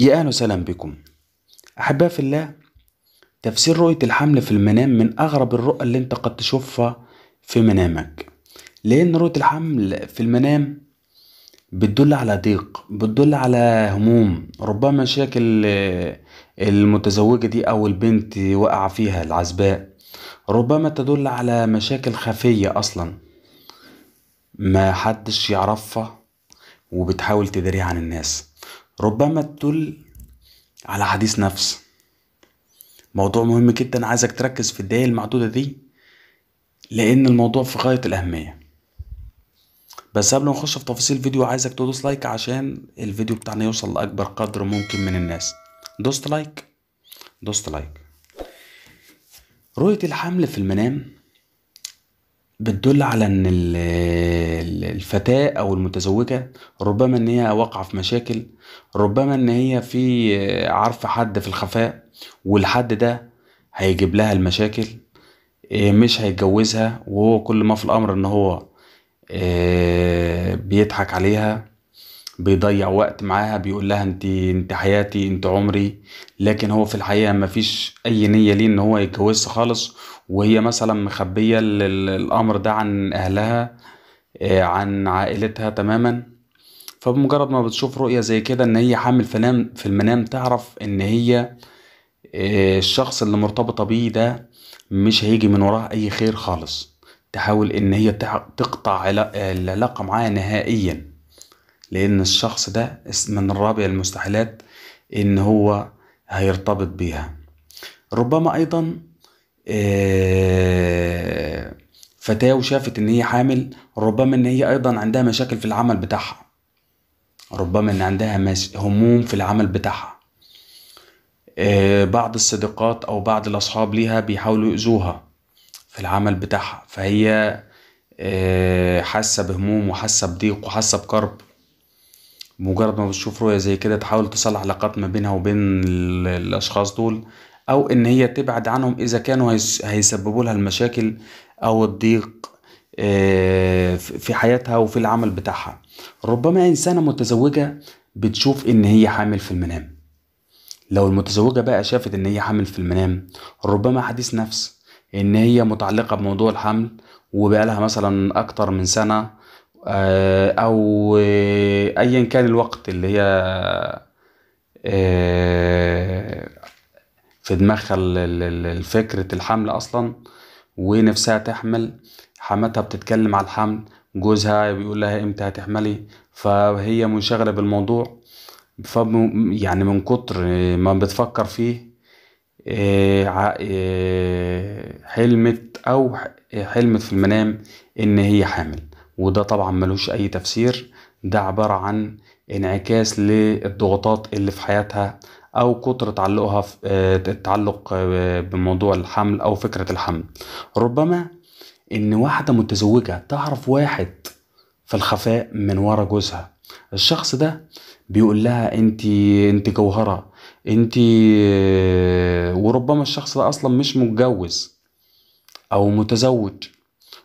يا أهلا وسهلا بكم أحباء في الله تفسير رؤية الحمل في المنام من أغرب الرؤى اللي أنت قد تشوفها في منامك لأن رؤية الحمل في المنام بتدل على ضيق بتدل على هموم ربما مشاكل المتزوجة دي أو البنت وقع فيها العزباء ربما تدل على مشاكل خفية أصلا ما حدش يعرفها وبتحاول تداريها عن الناس ربما تدل على حديث نفس موضوع مهم جدا عايزك تركز في الدقايق المعدودة دي لأن الموضوع في غاية الأهمية بس قبل ما نخش في تفاصيل الفيديو عايزك تدوس لايك عشان الفيديو بتاعنا يوصل لأكبر قدر ممكن من الناس دوست لايك دوست لايك رؤية الحمل في المنام بتدل على ان الفتاة او المتزوجة ربما ان هي واقعة في مشاكل ربما ان هي في عارفة حد في الخفاء والحد ده هيجيب لها المشاكل آه، مش هيتجوزها وهو كل ما في الامر ان هو آه، بيضحك عليها بيضيع وقت معاها بيقول لها انت انت حياتي انت عمري لكن هو في الحقيقه مفيش اي نيه ليه ان هو يتجوزها خالص وهي مثلا مخبيه الامر ده عن اهلها آه، عن عائلتها تماما فبمجرد ما بتشوف رؤية زي كده ان هي حامل في, في المنام تعرف ان هي آه، الشخص اللي مرتبطة بيه ده مش هيجي من وراه اي خير خالص تحاول ان هي تقطع آه، العلاقة معاه نهائيا لأن الشخص ده من الرابع المستحيلات إن هو هيرتبط بيها ربما أيضا آه، فتاة وشافت إن هي حامل ربما إن هي أيضا عندها مشاكل في العمل بتاعها ربما إن عندها هموم في العمل بتاعها آه، بعض الصديقات أو بعض الأصحاب ليها بيحاولوا يؤذوها في العمل بتاعها فهي آه، حاسة بهموم وحاسة بضيق وحاسة بكرب مجرد ما بتشوف رؤية زي كده تحاول تصلح علاقات ما بينها وبين الأشخاص دول أو إن هي تبعد عنهم إذا كانوا هيسببوا لها المشاكل أو الضيق آه، في حياتها وفي العمل بتاعها ربما إنسانة متزوجة بتشوف إن هي حامل في المنام لو المتزوجة بقى شافت إن هي حامل في المنام ربما حديث نفس إن هي متعلقة بموضوع الحمل وبقالها مثلا أكتر من سنة آه، او آه، ايا كان الوقت اللي هي آه، في دماغها الفكرة الحمل اصلا ونفسها تحمل حماتها بتتكلم على الحمل جوزها بيقول لها امتى هتحملي فهي منشغلة بالموضوع ف يعني من كتر ما بتفكر فيه حلمت او حلمت في المنام ان هي حامل وده طبعا ملوش اي تفسير ده عبارة عن انعكاس للضغوطات اللي في حياتها او كتر تعلقها في التعلق آه، آه، بموضوع الحمل او فكرة الحمل ربما ان واحدة متزوجة تعرف واحد في الخفاء من ورا جوزها الشخص ده بيقول لها انت انت جوهرة انت آه، وربما الشخص ده اصلا مش متجوز او متزوج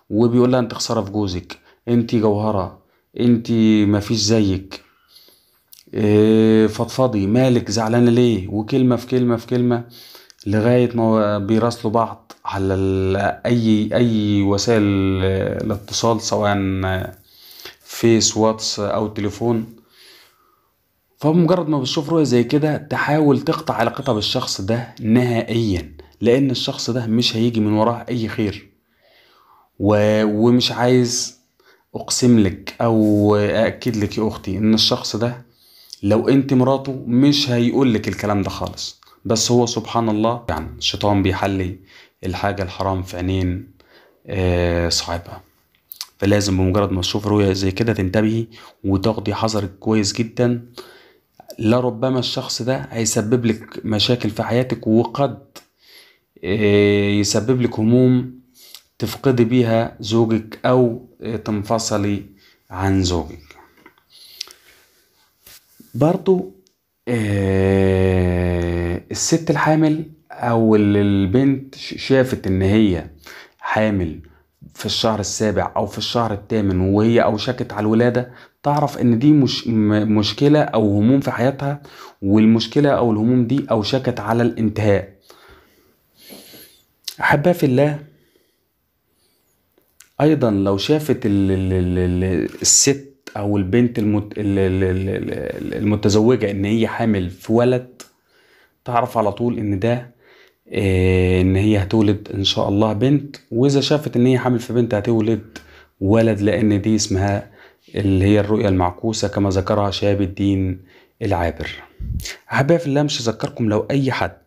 وبيقول لها انت خساره في جوزك انت جوهرة انت مفيش زيك اه فضفضي مالك زعلانة ليه وكلمة في كلمة في كلمة لغاية ما بيراسلوا بعض على اي اي وسائل الاتصال سواء فيس واتس او تليفون فمجرد ما بتشوف رؤية زي كده تحاول تقطع علاقتها بالشخص ده نهائيا لان الشخص ده مش هيجي من وراه اي خير و... ومش عايز أقسم لك أو اكد لك يا أختي إن الشخص ده لو أنت مراته مش هيقول لك الكلام ده خالص بس هو سبحان الله يعني الشيطان بيحلي الحاجة الحرام في عينين آه، صعبة صاحبها فلازم بمجرد ما تشوف رؤية زي كده تنتبهي وتاخدي حذرك كويس جدا لربما الشخص ده هيسبب لك مشاكل في حياتك وقد آه، يسبب لك هموم تفقدي بيها زوجك او تنفصلي عن زوجك برضو آه، الست الحامل او البنت شافت ان هي حامل في الشهر السابع او في الشهر الثامن وهي اوشكت على الولاده تعرف ان دي مش مشكله او هموم في حياتها والمشكله او الهموم دي اوشكت على الانتهاء احبها في الله ايضا لو شافت ال ال الست او البنت المت... المتزوجه ان هي حامل في ولد تعرف على طول ان ده آه، ان هي هتولد ان شاء الله بنت واذا شافت ان هي حامل في بنت هتولد ولد لان دي اسمها اللي هي الرؤيه المعكوسه كما ذكرها شهاب الدين العابر احبائي في الله مش اذكركم لو اي حد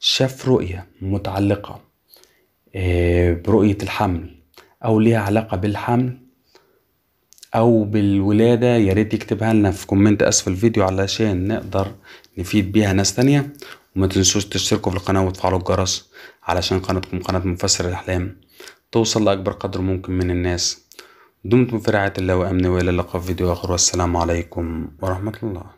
شاف رؤيه متعلقه آه، برؤيه الحمل او ليها علاقه بالحمل او بالولاده ياريت يكتبها لنا في كومنت اسفل الفيديو علشان نقدر نفيد بيها ناس تانية وما تنسوش تشتركوا في القناه وتفعلوا الجرس علشان قناتكم قناه مفسر الاحلام توصل لاكبر قدر ممكن من الناس دمتم في رعايه الله وامنه والى اللقاء في فيديو اخر والسلام عليكم ورحمه الله